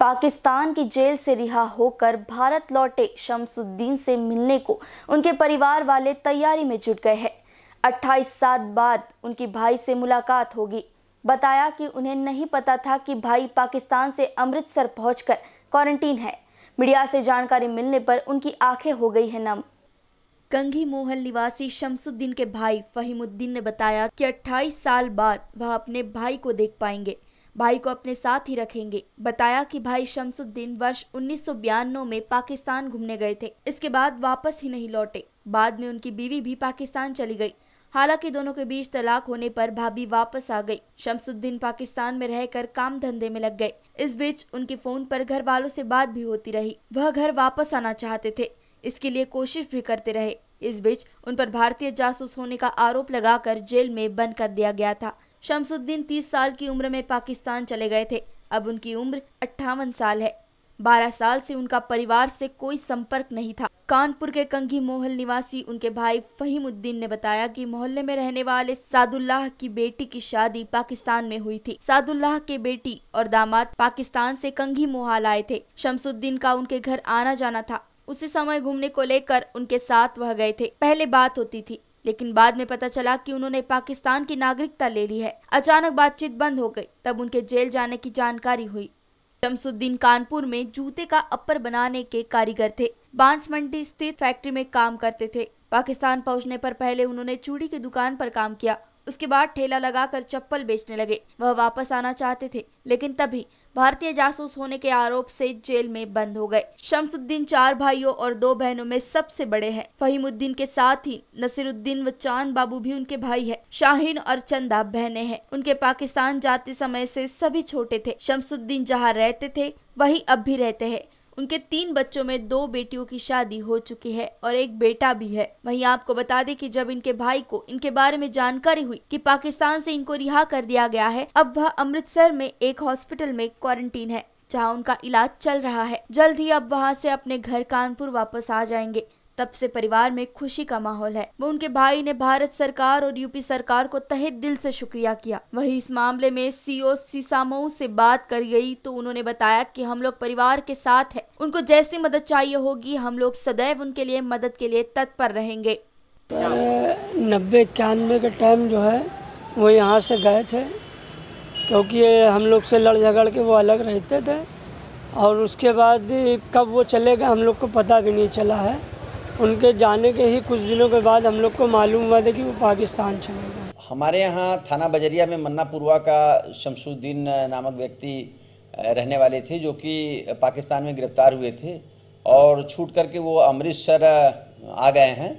पाकिस्तान की जेल से रिहा होकर भारत लौटे शमसुद्दीन से मिलने को उनके परिवार वाले तैयारी में जुट गए हैं अट्ठाईस साल बाद उनकी भाई से मुलाकात होगी बताया कि उन्हें नहीं पता था कि भाई पाकिस्तान से अमृतसर पहुंचकर क्वारंटीन है मीडिया से जानकारी मिलने पर उनकी आंखें हो गई है नम कंघी मोहल निवासी शमसुद्दीन के भाई फहीमुद्दीन ने बताया कि 28 साल बाद वह अपने भाई को देख पाएंगे भाई को अपने साथ ही रखेंगे बताया कि भाई शमसुद्दीन वर्ष उन्नीस में पाकिस्तान घूमने गए थे इसके बाद वापस ही नहीं लौटे बाद में उनकी बीवी भी पाकिस्तान चली गई हालांकि दोनों के बीच तलाक होने पर भाभी वापस आ गई शमसुद्दीन पाकिस्तान में रहकर काम धंधे में लग गए इस बीच उनके फोन पर घर वालों से बात भी होती रही वह घर वापस आना चाहते थे इसके लिए कोशिश भी करते रहे इस बीच उन पर भारतीय जासूस होने का आरोप लगाकर जेल में बंद कर दिया गया था शमसुद्दीन तीस साल की उम्र में पाकिस्तान चले गए थे अब उनकी उम्र अट्ठावन साल है बारह साल से उनका परिवार से कोई संपर्क नहीं था कानपुर के कंघी मोहल निवासी उनके भाई फहीमुद्दीन ने बताया कि मोहल्ले में रहने वाले सादुल्लाह की बेटी की शादी पाकिस्तान में हुई थी सादुल्लाह के बेटी और दामाद पाकिस्तान से कंघी मोहल आए थे शमसुद्दीन का उनके घर आना जाना था उसी समय घूमने को लेकर उनके साथ वह गए थे पहले बात होती थी लेकिन बाद में पता चला कि उन्होंने पाकिस्तान की नागरिकता ले ली है अचानक बातचीत बंद हो गई तब उनके जेल जाने की जानकारी हुई शमसुद्दीन कानपुर में जूते का अपर बनाने के कारीगर थे बांस मंडी स्थित फैक्ट्री में काम करते थे पाकिस्तान पहुंचने पर पहले उन्होंने चूड़ी की दुकान पर काम किया उसके बाद ठेला लगाकर चप्पल बेचने लगे वह वापस आना चाहते थे लेकिन तभी भारतीय जासूस होने के आरोप से जेल में बंद हो गए शमसुद्दीन चार भाइयों और दो बहनों में सबसे बड़े हैं फहीमुद्दीन के साथ ही नसीरुद्दीन व चांद बाबू भी उनके भाई है शाहीन और चंदा बहने हैं उनके पाकिस्तान जाते समय से सभी छोटे थे शमसुद्दीन जहाँ रहते थे वही अब भी रहते हैं उनके तीन बच्चों में दो बेटियों की शादी हो चुकी है और एक बेटा भी है वहीं आपको बता दें कि जब इनके भाई को इनके बारे में जानकारी हुई कि पाकिस्तान से इनको रिहा कर दिया गया है अब वह अमृतसर में एक हॉस्पिटल में क्वारंटीन है जहां उनका इलाज चल रहा है जल्द ही अब वहां से अपने घर कानपुर वापस आ जाएंगे तब से परिवार में खुशी का माहौल है वो उनके भाई ने भारत सरकार और यूपी सरकार को तहे दिल से शुक्रिया किया वही इस मामले में सीओ सीसामो से बात कर गई तो उन्होंने बताया कि हम लोग परिवार के साथ है उनको जैसी मदद चाहिए होगी हम लोग सदैव उनके लिए मदद के लिए तत्पर रहेंगे नब्बे इक्यानवे के टाइम जो है वो यहाँ से गए थे क्योंकि हम लोग से लड़ झगड़ के वो अलग रहते थे और उसके बाद कब वो चलेगा हम लोग को पता भी नहीं चला है उनके जाने के ही कुछ दिनों के बाद हम लोग को मालूम हुआ था कि वो पाकिस्तान चले गए हमारे यहाँ थाना बजरिया में मन्नापुरवा का शमसुद्दीन नामक व्यक्ति रहने वाले थे जो कि पाकिस्तान में गिरफ्तार हुए थे और छूट करके वो अमृतसर आ गए हैं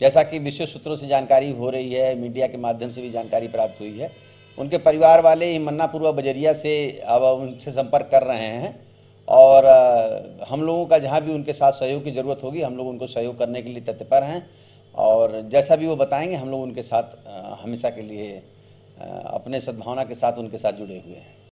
जैसा कि विशेष सूत्रों से जानकारी हो रही है मीडिया के माध्यम से भी जानकारी प्राप्त हुई है उनके परिवार वाले मन्नापुरवा बजरिया से अब उनसे संपर्क कर रहे हैं और हम लोगों का जहाँ भी उनके साथ सहयोग की ज़रूरत होगी हम लोग उनको सहयोग करने के लिए तत्पर हैं और जैसा भी वो बताएंगे हम लोग उनके साथ हमेशा के लिए अपने सद्भावना के साथ उनके साथ जुड़े हुए हैं